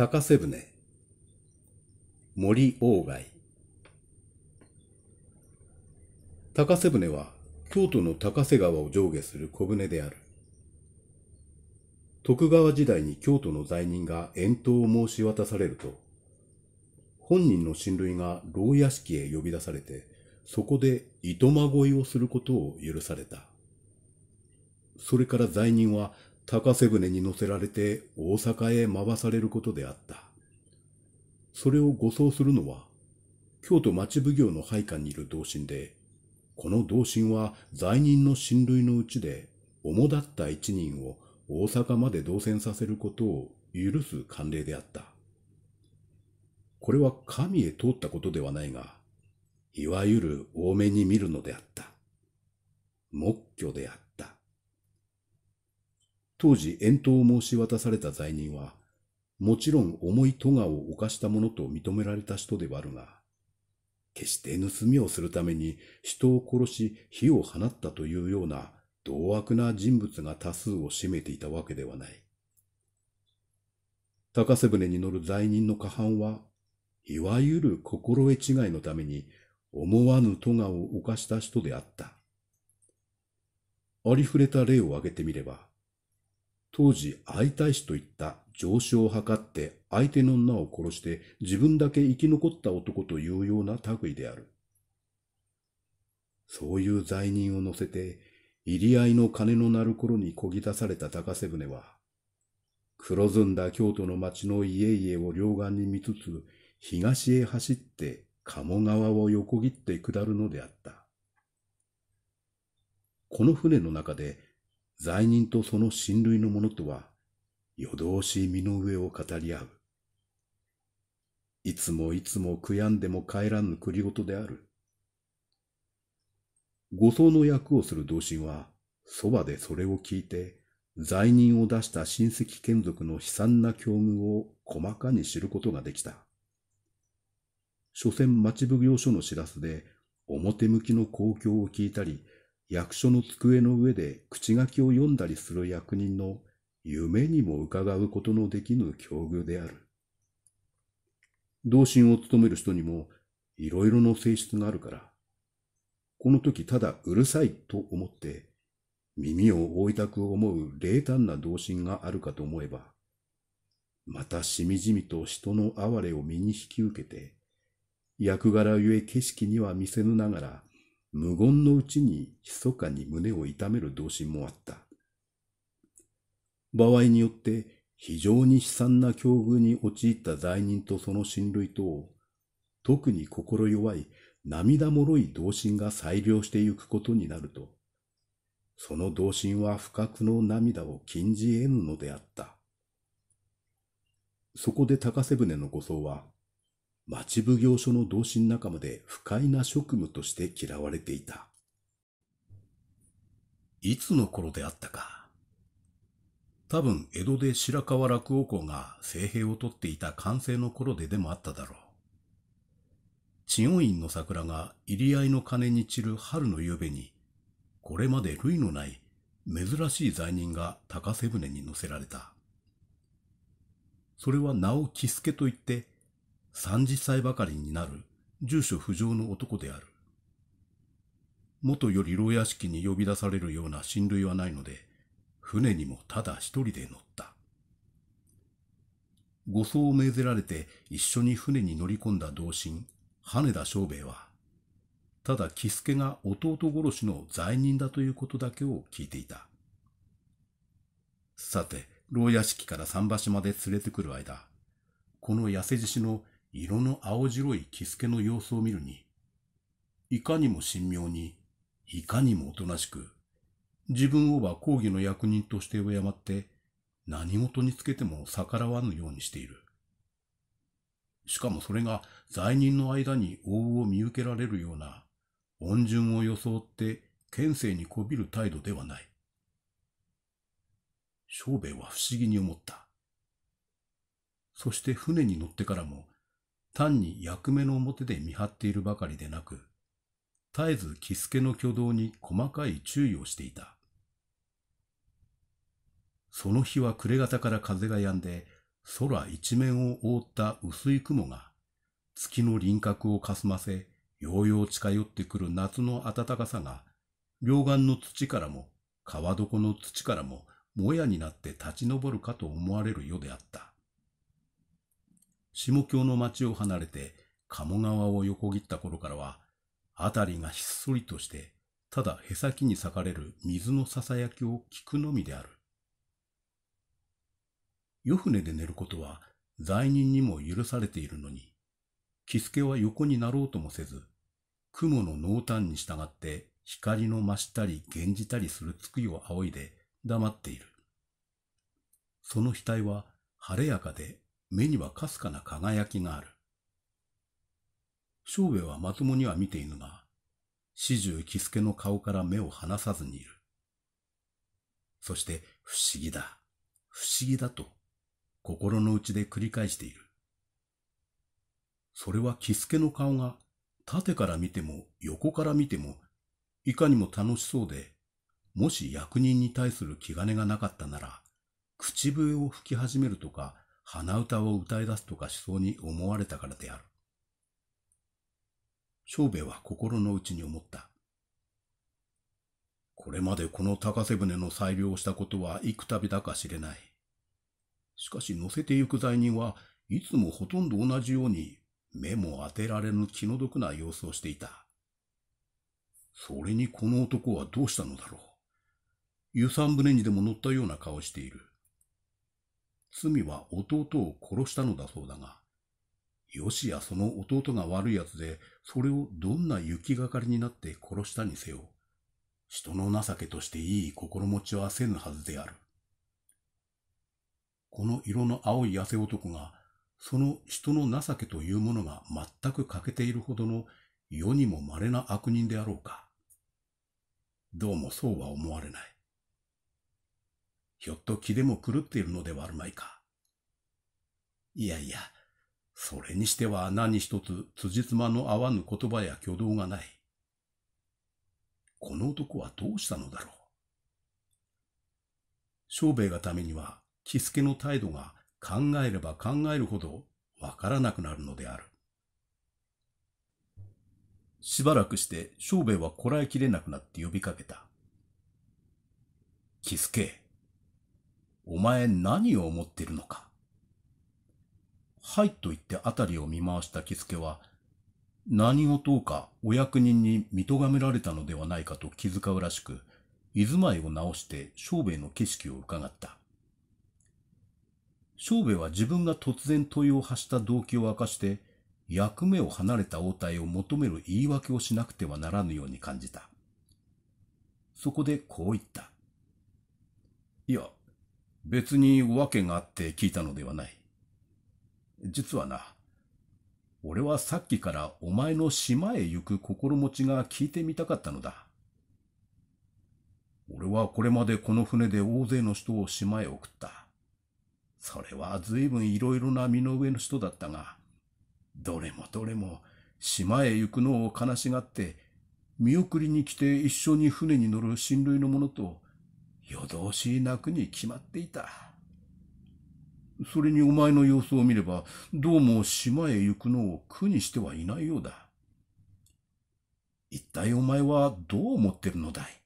高瀬船森鴎外高瀬船は京都の高瀬川を上下する小舟である徳川時代に京都の罪人が遠投を申し渡されると本人の親類が牢屋敷へ呼び出されてそこで糸まごいをすることを許されたそれから罪人は高瀬船に乗せられて大阪へ回されることであった。それを護送するのは、京都町奉行の配下にいる同心で、この同心は罪人の親類のうちで、主だった一人を大阪まで動船させることを許す慣例であった。これは神へ通ったことではないが、いわゆる多めに見るのであった。目挙であった。当時遠投を申し渡された罪人は、もちろん重い咎を犯したものと認められた人ではあるが、決して盗みをするために人を殺し火を放ったというような同悪な人物が多数を占めていたわけではない。高瀬船に乗る罪人の過半は、いわゆる心得違いのために思わぬ咎を犯した人であった。ありふれた例を挙げてみれば、当時、相対死といった上昇を図って相手の女を殺して自分だけ生き残った男というような類である。そういう罪人を乗せて、入り合いの鐘の鳴る頃にこぎ出された高瀬船は、黒ずんだ京都の町の家々を両岸に見つつ、東へ走って鴨川を横切って下るのであった。この船の中で罪人とその親類の者とは、夜通し身の上を語り合う。いつもいつも悔やんでも帰らぬ栗ごとである。護送の役をする同心は、そばでそれを聞いて、罪人を出した親戚眷属の悲惨な境遇を細かに知ることができた。所詮町奉行所の知らせで、表向きの公共を聞いたり、役所の机の上で口書きを読んだりする役人の夢にも伺うことのできぬ境遇である。同心を務める人にもいろいろの性質があるから、この時ただうるさいと思って耳を覆いたく思う冷淡な同心があるかと思えば、またしみじみと人の哀れを身に引き受けて、役柄ゆえ景色には見せぬながら、無言のうちに密かに胸を痛める同心もあった。場合によって非常に悲惨な境遇に陥った罪人とその親類と、特に心弱い涙もろい同心が裁量してゆくことになると、その同心は不覚の涙を禁じ得ぬのであった。そこで高瀬船の護送は、町奉行所の同心仲間で不快な職務として嫌われていた。いつの頃であったか。多分、江戸で白河落語校が聖兵を取っていた完成の頃ででもあっただろう。治安院の桜が入り合いの鐘に散る春の夕べに、これまで類のない珍しい罪人が高瀬船に乗せられた。それは名を木助といって、30歳ばかりになる住所不詳の男である。元より牢屋敷に呼び出されるような親類はないので、船にもただ一人で乗った。護送を命ぜられて一緒に船に乗り込んだ同心、羽田正兵衛は、ただ喜助が弟殺しの罪人だということだけを聞いていた。さて、牢屋敷から桟橋まで連れてくる間、この痩せ獅子の色の青白い木助の様子を見るに、いかにも神妙に、いかにもおとなしく、自分をは公儀の役人として敬って、何事につけても逆らわぬようにしている。しかもそれが罪人の間に応を見受けられるような、恩順を装って県政にこびる態度ではない。小兵衛は不思議に思った。そして船に乗ってからも、単に役目の表で見張っているばかりでなく、絶えず木助の挙動に細かい注意をしていた。その日は暮れ方から風が止んで、空一面を覆った薄い雲が、月の輪郭をかすませ、ようよう近寄ってくる夏の暖かさが、両岸の土からも、川床の土からも、もやになって立ち上るかと思われる世であった。下京の町を離れて鴨川を横切った頃からは、辺りがひっそりとして、ただへさきに裂かれる水のささやきを聞くのみである。夜船で寝ることは罪人にも許されているのに、喜助は横になろうともせず、雲の濃淡に従って光の増したり減じたりする月を仰いで黙っている。その額は晴れやかで目にはかすかな輝きがある。庄兵衛はまともには見ていぬが、四十喜助の顔から目を離さずにいる。そして不思議だ、不思議だと心の内で繰り返している。それは喜助の顔が縦から見ても横から見てもいかにも楽しそうで、もし役人に対する気兼ねがなかったなら、口笛を吹き始めるとか鼻歌を歌い出すとかしそうに思われたからである。庄兵衛は心の内に思った。これまでこの高瀬船の裁量をしたことは幾度だか知れない。しかし乗せてゆく罪人はいつもほとんど同じように目も当てられぬ気の毒な様子をしていた。それにこの男はどうしたのだろう。遊山船にでも乗ったような顔をしている。罪は弟を殺したのだそうだが、よしやその弟が悪い奴で、それをどんな雪がかりになって殺したにせよ、人の情けとしていい心持ちはせぬはずである。この色の青い痩せ男が、その人の情けというものが全く欠けているほどの世にも稀な悪人であろうか。どうもそうは思われない。ひょっと気でも狂っているのではあるまいか。いやいや、それにしては何一つ辻褄の合わぬ言葉や挙動がない。この男はどうしたのだろう。小兵衛がためには、喜助の態度が考えれば考えるほどわからなくなるのである。しばらくして小兵衛はこらえきれなくなって呼びかけた。喜助、お前何を思ってるのか。はいと言って辺りを見回した喜助は、何事かお役人に見とがめられたのではないかと気遣うらしく、居住まいを直して庄兵衛の景色を伺った。庄兵衛は自分が突然問いを発した動機を明かして、役目を離れた応対を求める言い訳をしなくてはならぬように感じた。そこでこう言った。いや、別に訳があって聞いたのではない。実はな、俺はさっきからお前の島へ行く心持ちが聞いてみたかったのだ。俺はこれまでこの船で大勢の人を島へ送った。それは随分いろいろな身の上の人だったが、どれもどれも島へ行くのを悲しがって、見送りに来て一緒に船に乗る親類の者と、夜通し泣くに決まっていた。それにお前の様子を見れば、どうも島へ行くのを苦にしてはいないようだ。一体お前はどう思ってるのだい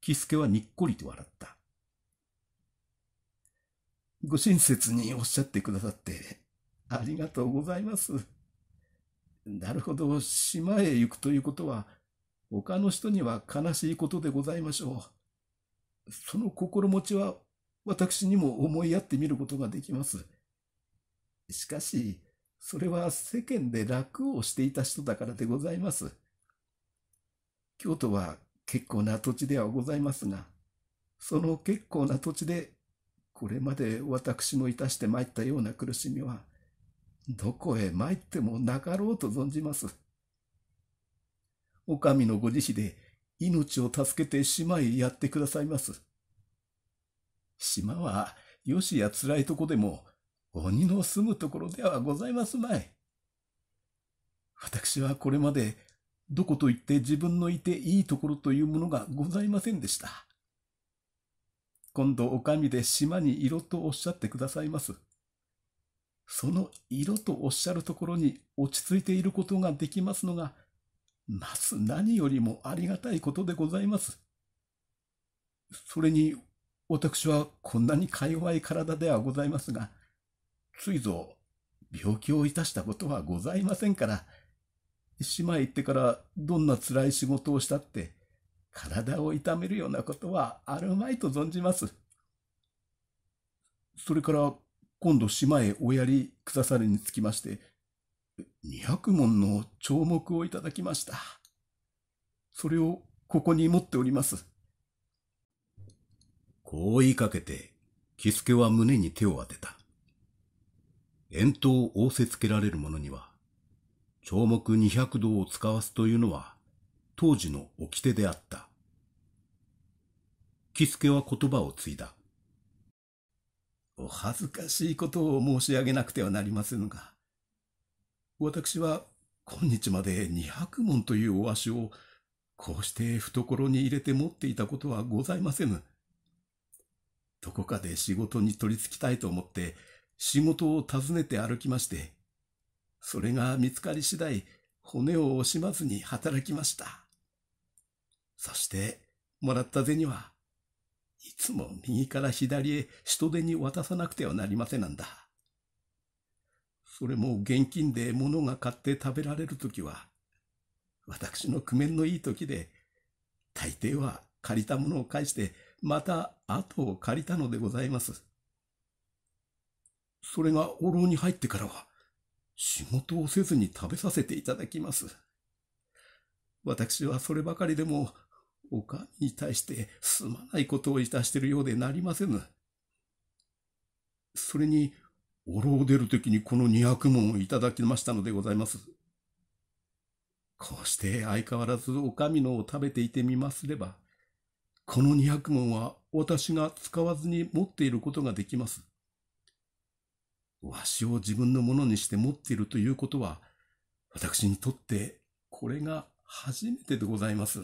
キスケはにっこりと笑った。ご親切におっしゃってくださって、ありがとうございます。なるほど、島へ行くということは、他の人には悲しいことでございましょう。その心持ちは私にも思いやってみることができます。しかし、それは世間で楽をしていた人だからでございます。京都は結構な土地ではございますが、その結構な土地で、これまで私のいたして参ったような苦しみは、どこへ参ってもなかろうと存じます。お上のご慈悲で命を助けて島へやってくださいます。島は、よしや辛いとこでも、鬼の住むところではございますまい。私はこれまで、どこと言って自分のいていいところというものがございませんでした。今度お上で島に色とおっしゃってくださいます。その色とおっしゃるところに落ち着いていることができますのがな何よりもありがたいことでございます。それに、私はこんなにか弱い体ではございますが、ついぞ病気をいたしたことはございませんから、島へ行ってからどんな辛い仕事をしたって、体を痛めるようなことはあるまいと存じます。それから今度島へおやりくださるにつきまして、200文の帳目をいただきました。それをここに持っております。こう言いかけて、喜助は胸に手を当てた。遠投を仰せつけられる者には、帳目200度を使わすというのは、当時の掟であった。喜助は言葉を継いだ。お恥ずかしいことを申し上げなくてはなりませんが、私は今日まで200文というお足をこうして懐に入れて持っていたことはございませぬ。どこかで仕事に取り付きたいと思って仕事を訪ねて歩きまして、それが見つかり次第骨を惜しまずに働きました。そしてもらった銭はいつも右から左へ人手に渡さなくてはなりませんなんだ。それも現金で物が買って食べられる時は、私の工面のいい時で、大抵は借りたものを返して、また後を借りたのでございます。それがお牢に入ってからは、仕事をせずに食べさせていただきます。私はそればかりでも、おみに対してすまないことをいたしているようでなりませぬ。それに、おろを出る時にこの200文をいただきましたのでございます。こうして相変わらずお上のを食べていてみますれば、この200文は私が使わずに持っていることができます。わしを自分のものにして持っているということは、私にとってこれが初めてでございます。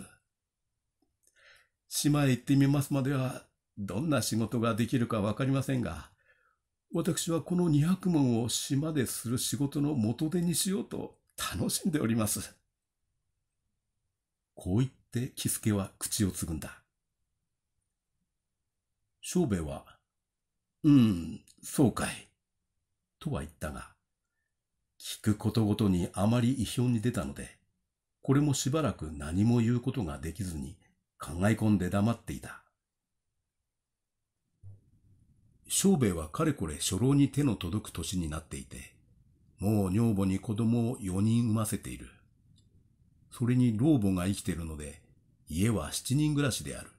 島へ行ってみますまでは、どんな仕事ができるかわかりませんが、私はこの200問を島でする仕事の元手にしようと楽しんでおります。こう言って喜助は口をつぐんだ。庄兵衛は、うん、そうかい、とは言ったが、聞くことごとにあまり意表に出たので、これもしばらく何も言うことができずに考え込んで黙っていた。小兵衛はかれこれ初老に手の届く年になっていて、もう女房に子供を4人産ませている。それに老母が生きているので、家は7人暮らしである。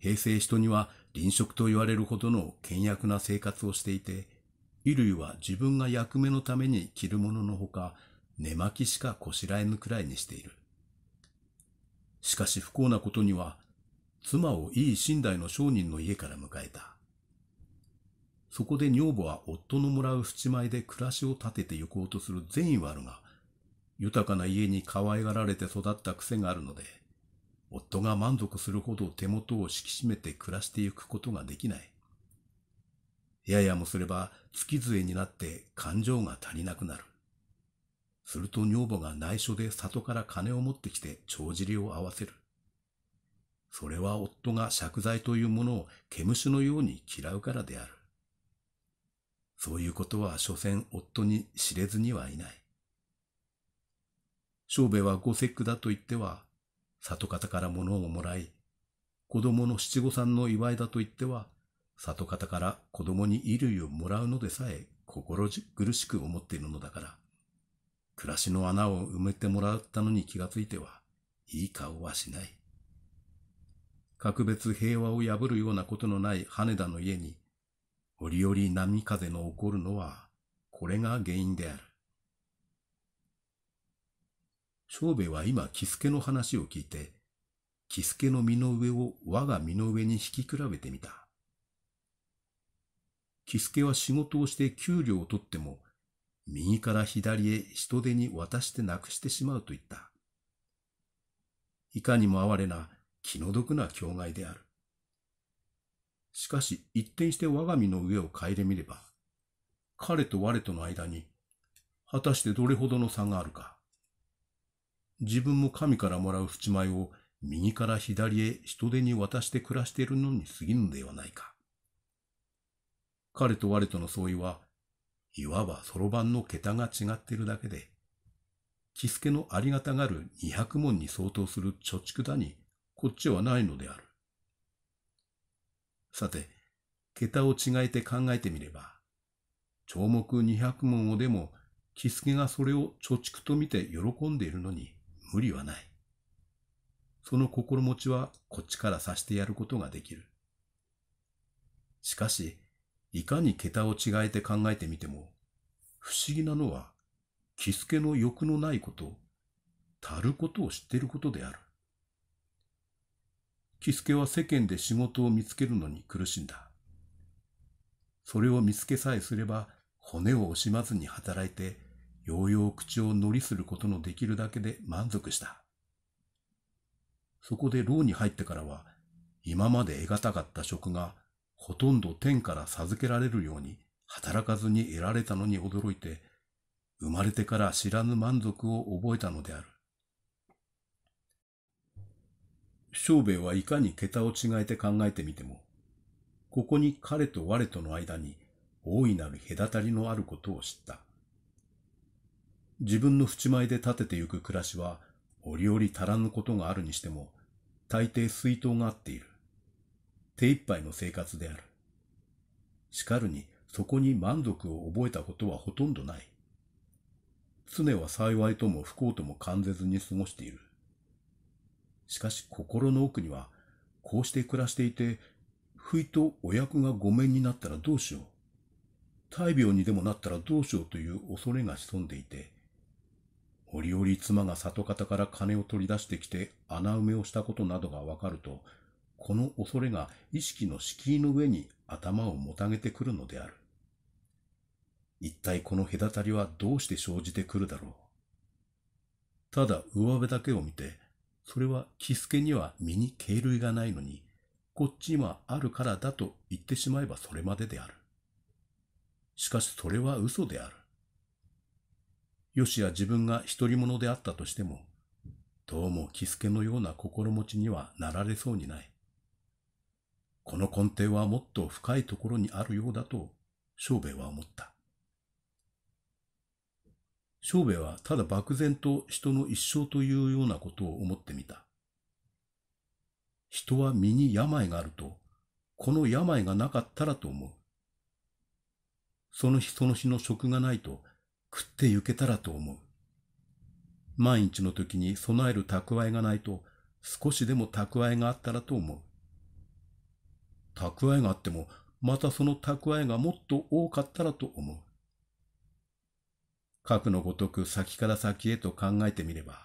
平成人には臨食と言われるほどの倹約な生活をしていて、衣類は自分が役目のために着るもののほか、寝巻きしかこしらえぬくらいにしている。しかし不幸なことには、妻をいい寝台の商人の家から迎えた。そこで女房は夫のもらう縁前で暮らしを立てて行こうとする善意はあるが、豊かな家に可愛がられて育った癖があるので、夫が満足するほど手元を敷きしめて暮らしてゆくことができない。ややもすれば月杖になって感情が足りなくなる。すると女房が内緒で里から金を持ってきて帳尻を合わせる。それは夫が借財というものを毛虫のように嫌うからである。そういうことは所詮夫に知れずにはいない。庄兵衛はご節句だと言っては、里方から物をもらい、子供の七五三の祝いだと言っては、里方から子供に衣類をもらうのでさえ心苦しく思っているのだから、暮らしの穴を埋めてもらったのに気がついては、いい顔はしない。格別平和を破るようなことのない羽田の家に、折々波風の起こるのは、これが原因である。庄兵衛は今、喜助の話を聞いて、喜助の身の上を我が身の上に引き比べてみた。喜助は仕事をして給料を取っても、右から左へ人手に渡してなくしてしまうと言った。いかにも哀れな気の毒な境外である。しかし一転して我が身の上を変えてみれば、彼と我との間に、果たしてどれほどの差があるか。自分も神からもらう淵前を右から左へ人手に渡して暮らしているのに過ぎるのではないか。彼と我との相違は、いわばそろばんの桁が違っているだけで、木助のありがたがる二百文に相当する貯蓄だに、こっちはないのである。さて、桁を違えて考えてみれば、長目二百文をでも、木助がそれを貯蓄と見て喜んでいるのに無理はない。その心持ちはこっちからさしてやることができる。しかし、いかに桁を違えて考えてみても、不思議なのは、木助の欲のないこと、たることを知っていることである。キスケは世間で仕事を見つけるのに苦しんだ。それを見つけさえすれば、骨を惜しまずに働いて、ようよう口を乗りすることのできるだけで満足した。そこで牢に入ってからは、今まで得難かった職が、ほとんど天から授けられるように、働かずに得られたのに驚いて、生まれてから知らぬ満足を覚えたのである。小兵はいかに桁を違えて考えてみても、ここに彼と我との間に大いなる隔たりのあることを知った。自分の淵前で立ててゆく暮らしは、折々足らぬことがあるにしても、大抵水筒があっている。手一杯の生活である。しかるに、そこに満足を覚えたことはほとんどない。常は幸いとも不幸とも感ぜずに過ごしている。しかし心の奥には、こうして暮らしていて、不意とお役が御免になったらどうしよう。大病にでもなったらどうしようという恐れが潜んでいて、折々妻が里方から金を取り出してきて穴埋めをしたことなどがわかると、この恐れが意識の敷居の上に頭をもたげてくるのである。一体この隔たりはどうして生じてくるだろう。ただ上辺だけを見て、それはキスケには身に軽類がないのに、こっちにはあるからだと言ってしまえばそれまでである。しかしそれは嘘である。よしや自分が独り者であったとしても、どうもキスケのような心持ちにはなられそうにない。この根底はもっと深いところにあるようだと、小兵衛は思った。正兵衛はただ漠然と人の一生というようなことを思ってみた。人は身に病があると、この病がなかったらと思う。その日その日の食がないと、食ってゆけたらと思う。万一の時に備える蓄えがないと、少しでも蓄えがあったらと思う。蓄えがあっても、またその蓄えがもっと多かったらと思う。かくのごとく先から先へと考えてみれば、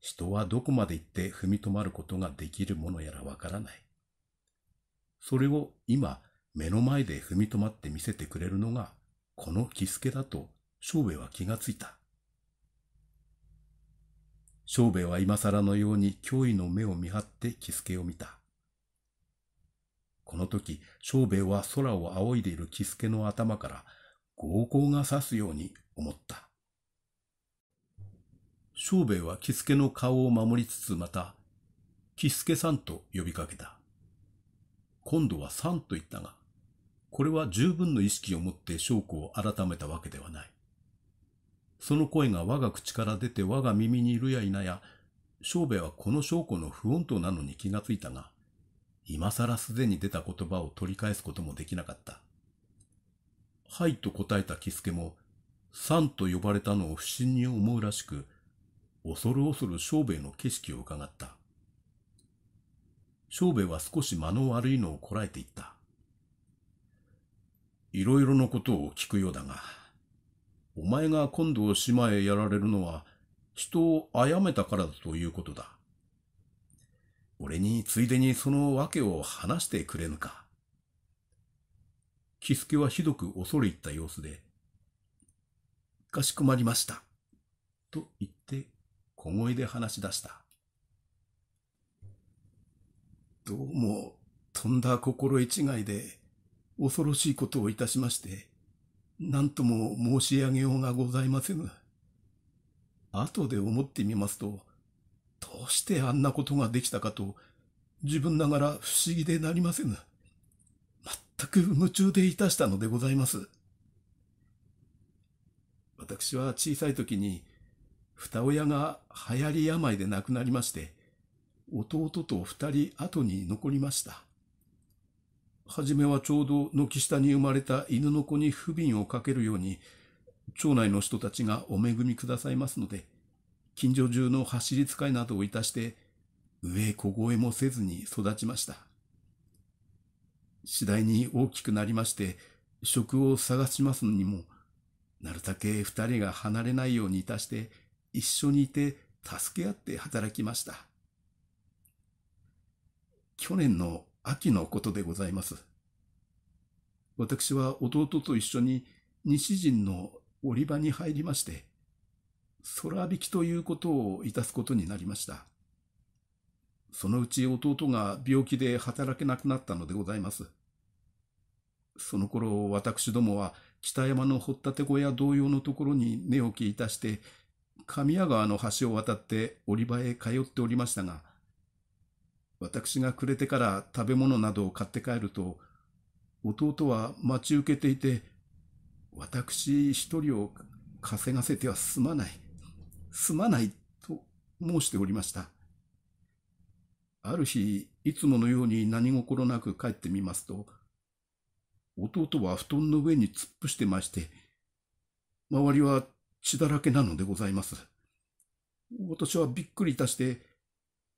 人はどこまで行って踏み止まることができるものやらわからない。それを今目の前で踏み止まって見せてくれるのが、この木助だと翔兵衛は気がついた。翔兵衛は今更のように脅威の目を見張って木助を見た。この時、翔兵衛は空を仰いでいる木助の頭から、合コが刺すように思った。庄兵衛は喜助の顔を守りつつまた、喜助さんと呼びかけた。今度はさんと言ったが、これは十分の意識を持って証拠を改めたわけではない。その声が我が口から出て我が耳にいるや否や、庄兵衛はこの証拠の不穏となのに気がついたが、今更すでに出た言葉を取り返すこともできなかった。はいと答えた喜助も、さんと呼ばれたのを不審に思うらしく、恐る恐る庄兵衛の景色を伺った。庄兵衛は少し間の悪いのをこらえていった。いろいろなことを聞くようだが、お前が今度島へやられるのは、人を殺めたからだということだ。俺についでにその訳を話してくれぬか。喜助はひどく恐れ入った様子で、かしこまりました。と言って、小声で話し出した。どうも、とんだ心得違いで、恐ろしいことをいたしまして、何とも申し上げようがございませぬ。後で思ってみますと、どうしてあんなことができたかと、自分ながら不思議でなりませぬ。全く夢中でいたしたのでございます。私は小さい時に、二親が流行り病で亡くなりまして、弟と二人後に残りました。はじめはちょうど軒下に生まれた犬の子に不憫をかけるように、町内の人たちがお恵みくださいますので、近所中の走り使いなどをいたして、上小声もせずに育ちました。次第に大きくなりまして、職を探しますのにも、なるたけ二人が離れないようにいたして、一緒にいて助け合って働きました。去年の秋のことでございます。私は弟と一緒に西陣の織場に入りまして、空引きということをいたすことになりました。そのうち弟が病気で働けなくなったのでございます。その頃私どもは北山の掘立小屋同様のところに寝起きいたして、神谷川の橋を渡って織場へ通っておりましたが、私が暮れてから食べ物などを買って帰ると、弟は待ち受けていて、私一人を稼がせてはすまない、すまないと申しておりました。ある日、いつものように何心なく帰ってみますと、弟は布団の上に突っ伏してまして、周りは血だらけなのでございます。私はびっくりいたして、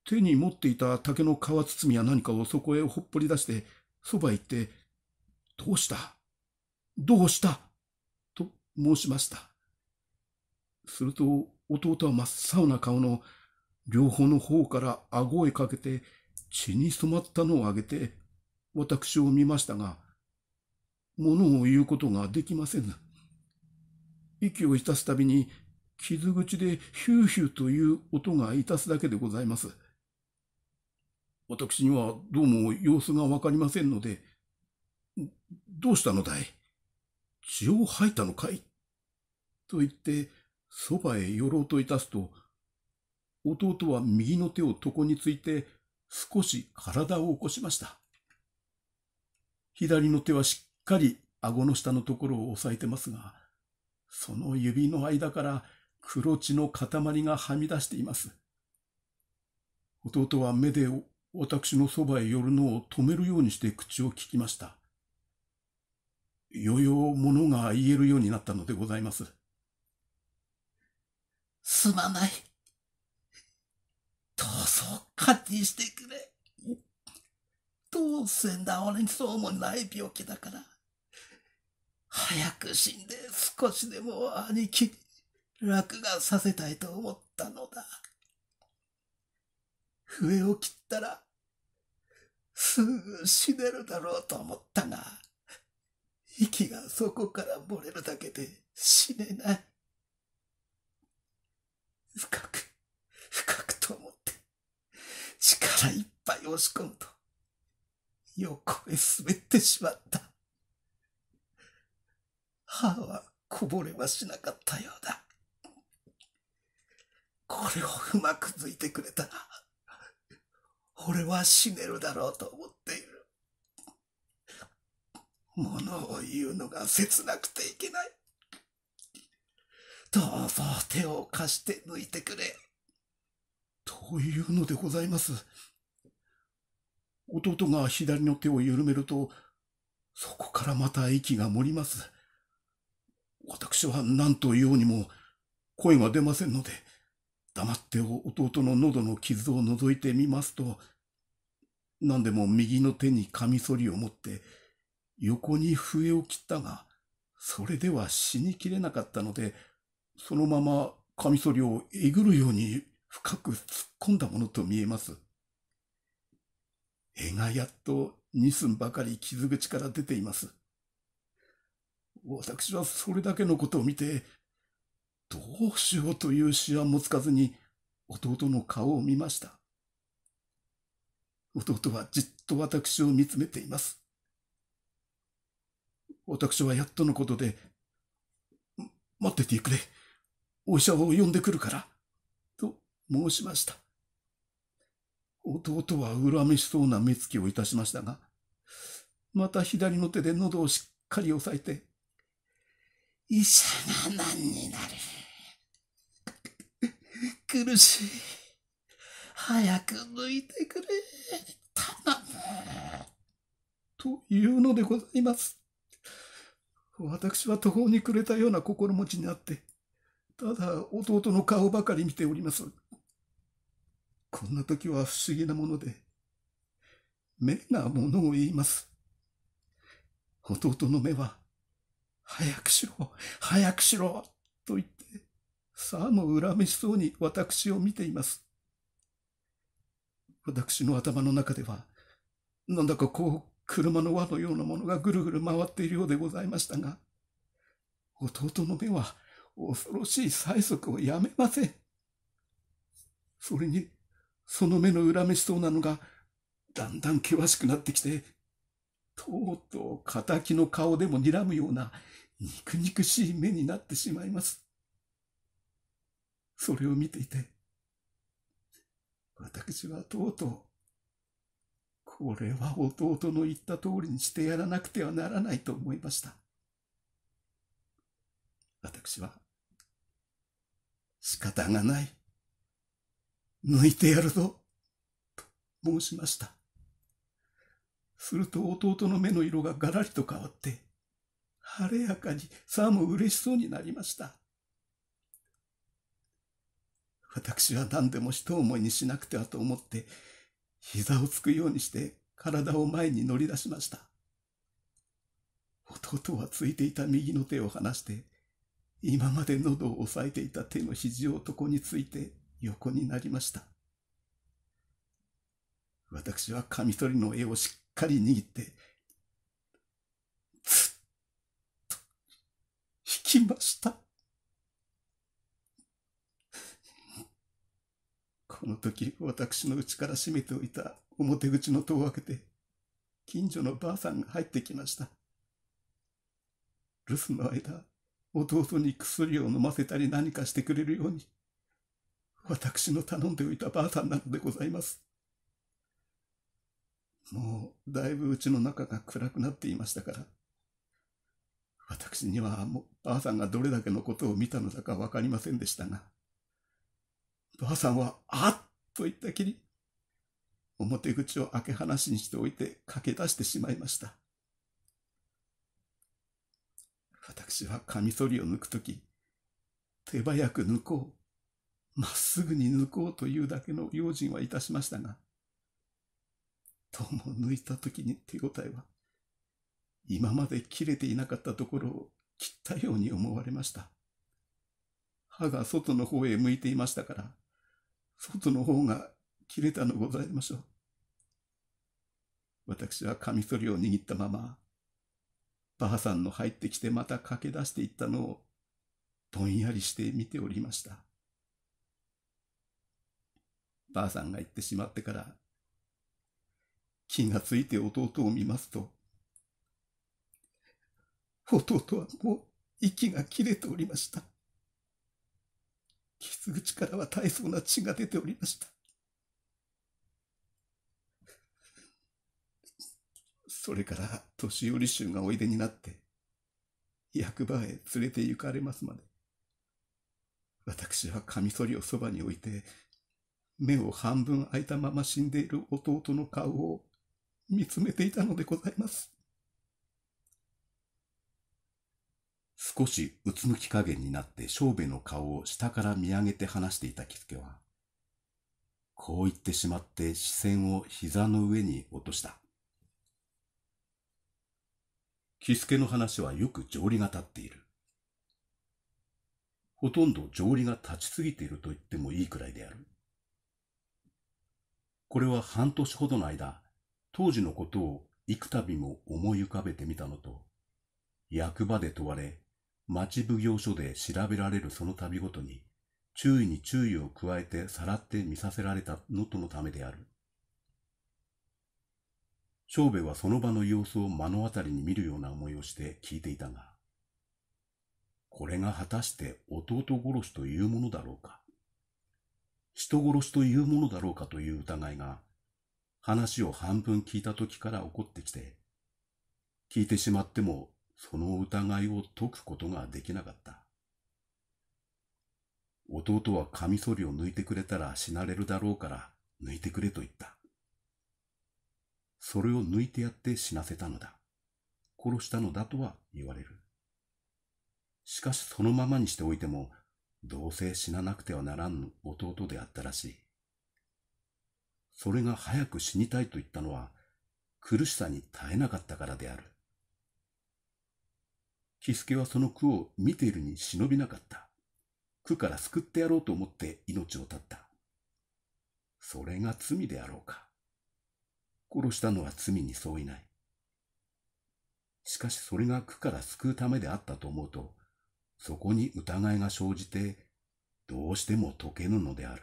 手に持っていた竹の皮包みや何かをそこへほっぽり出して、そばへ行って、どうしたどうしたと申しました。すると、弟は真っ青な顔の両方の方から顎へかけて、血に染まったのをあげて、私を見ましたが、ものを言うことができませぬ。息をいたすたびに、傷口でヒューヒューという音がいたすだけでございます。私にはどうも様子がわかりませんので、どうしたのだい血を吐いたのかいと言って、そばへ寄ろうといたすと、弟は右の手を床について少し体を起こしました。左の手はしかり顎の下のところを押さえてますが、その指の間から黒血の塊がはみ出しています。弟は目で私のそばへ寄るのを止めるようにして口を聞きました。よよものが言えるようになったのでございます。すまない。どうぞ堪忍してくれ。どうせ俺にそうもない病気だから。早く死んで少しでも兄貴に楽がさせたいと思ったのだ。笛を切ったら、すぐ死ねるだろうと思ったが、息がそこから漏れるだけで死ねない。深く、深くと思って、力いっぱい押し込むと、横へ滑ってしまった。歯はこぼれはしなかったようだ。これをうまく抜いてくれたら、俺は死ねるだろうと思っている。ものを言うのが切なくていけない。どうぞ手を貸して抜いてくれ。というのでございます。弟が左の手を緩めると、そこからまた息が盛ります。私は何と言おうにも声が出ませんので、黙って弟の喉の傷を覗いてみますと、何でも右の手にカミソリを持って、横に笛を切ったが、それでは死にきれなかったので、そのままカミソリをえぐるように深く突っ込んだものと見えます。絵がやっと二寸ばかり傷口から出ています。私はそれだけのことを見て、どうしようという思案もつかずに弟の顔を見ました。弟はじっと私を見つめています。私はやっとのことで、待っててくれ。お医者を呼んでくるから。と申しました。弟は恨めしそうな目つきをいたしましたが、また左の手で喉をしっかり押さえて、医者が何になる。苦しい。早く抜いてくれ。頼む。というのでございます。私は途方に暮れたような心持ちになって、ただ弟の顔ばかり見ております。こんな時は不思議なもので、目がものを言います。弟の目は早くしろ早くしろと言って、さあも恨めしそうに私を見ています。私の頭の中では、なんだかこう、車の輪のようなものがぐるぐる回っているようでございましたが、弟の目は恐ろしい催促をやめません。それに、その目の恨めしそうなのが、だんだん険しくなってきて、とうとう敵の顔でも睨むような肉々しい目になってしまいます。それを見ていて、私はとうとう、これは弟の言った通りにしてやらなくてはならないと思いました。私は、仕方がない。抜いてやるぞ、と申しました。すると弟の目の色ががらりと変わって、晴れやかにさも嬉しそうになりました。私は何でもと思いにしなくてはと思って、膝をつくようにして体を前に乗り出しました。弟はついていた右の手を離して、今まで喉を押さえていた手の肘を床について横になりました。私はカミソリの絵をしっかり握って、ずっと引きました。この時、私の家から閉めておいた表口の戸を開けて、近所のばあさんが入ってきました。留守の間、弟に薬を飲ませたり何かしてくれるように、私の頼んでおいたばあさんなのでございます。もうだいぶうちの中が暗くなっていましたから、私にはもばあさんがどれだけのことを見たのだかわかりませんでしたが、ばあさんは、あっと言ったきり、表口を開け放しにしておいて駆け出してしまいました。私はカミソリを抜くとき、手早く抜こう、まっすぐに抜こうというだけの用心はいたしましたが、どうも抜いた時に手応えは、今まで切れていなかったところを切ったように思われました。歯が外の方へ向いていましたから、外の方が切れたのございましょう。私はカミソリを握ったまま、ばあさんの入ってきてまた駆け出していったのを、ぼんやりして見ておりました。ばあさんが行ってしまってから、気がついて弟を見ますと、弟はもう息が切れておりました。傷口からは大層な血が出ておりました。それから年寄り衆がおいでになって、役場へ連れて行かれますまで、私はカミソリをそばに置いて、目を半分開いたまま死んでいる弟の顔を見つめていたのでございます。少しうつむき加減になって庄兵の顔を下から見上げて話していた喜助は、こう言ってしまって視線を膝の上に落とした。喜助の話はよく条理が立っている。ほとんど条理が立ちすぎていると言ってもいいくらいである。これは半年ほどの間、当時のことを幾度も思い浮かべてみたのと、役場で問われ、町奉行所で調べられるその度ごとに、注意に注意を加えてさらって見させられたのとのためである。長兵衛はその場の様子を目の当たりに見るような思いをして聞いていたが、これが果たして弟殺しというものだろうか、人殺しというものだろうかという疑いが話を半分聞いた時から怒ってきて、聞いてしまってもその疑いを解くことができなかった。弟はカミソリを抜いてくれたら死なれるだろうから抜いてくれと言った。それを抜いてやって死なせたのだ。殺したのだとは言われる。しかしそのままにしておいても、どうせ死ななくてはならん弟であったらしい。それが早く死にたいと言ったのは、苦しさに耐えなかったからである。喜助はその苦を見ているに忍びなかった。苦から救ってやろうと思って命を絶った。それが罪であろうか。殺したのは罪に相違ない。しかしそれが苦から救うためであったと思うと、そこに疑いが生じて、どうしても解けぬのである。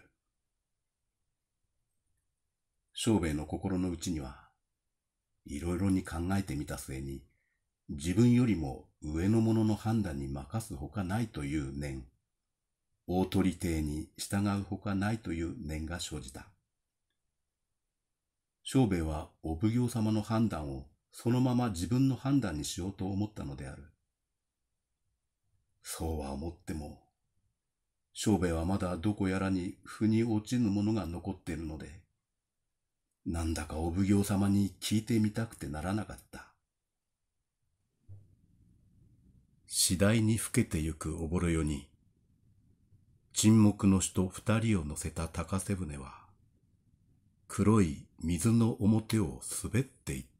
正兵衛の心の内には、いろいろに考えてみた末に、自分よりも上の者の判断に任すほかないという念、大鳥帝に従うほかないという念が生じた。正兵衛はお奉行様の判断をそのまま自分の判断にしようと思ったのである。そうは思っても、正兵衛はまだどこやらに腑に落ちぬものが残っているので、なんだかお奉行様に聞いてみたくてならなかった。次第に老けてゆくおぼろよに、沈黙の人二人を乗せた高瀬船は、黒い水の表を滑っていった。